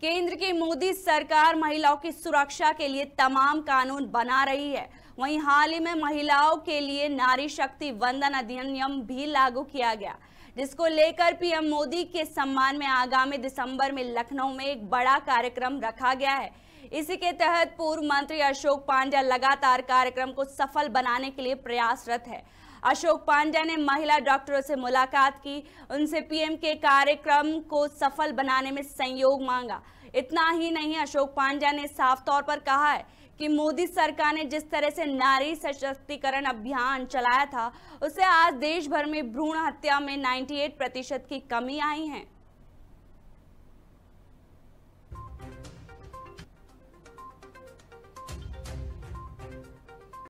केंद्र की मोदी सरकार महिलाओं की सुरक्षा के लिए तमाम कानून बना रही है वहीं हाल ही में महिलाओं के लिए नारी शक्ति वंदन अधिनियम भी लागू किया गया जिसको लेकर पीएम मोदी के सम्मान में आगामी दिसंबर में लखनऊ में एक बड़ा कार्यक्रम रखा गया है इसी के तहत पूर्व मंत्री अशोक पांडा लगातार कार्यक्रम को सफल बनाने के लिए प्रयासरत है अशोक पांड्या ने महिला डॉक्टरों से मुलाकात की उनसे पीएम के कार्यक्रम को सफल बनाने में सहयोग मांगा इतना ही नहीं अशोक पांड्या ने साफ तौर पर कहा है कि मोदी सरकार ने जिस तरह से नारी सशक्तिकरण अभियान चलाया था उसे आज देश भर में भ्रूण हत्या में 98 प्रतिशत की कमी आई है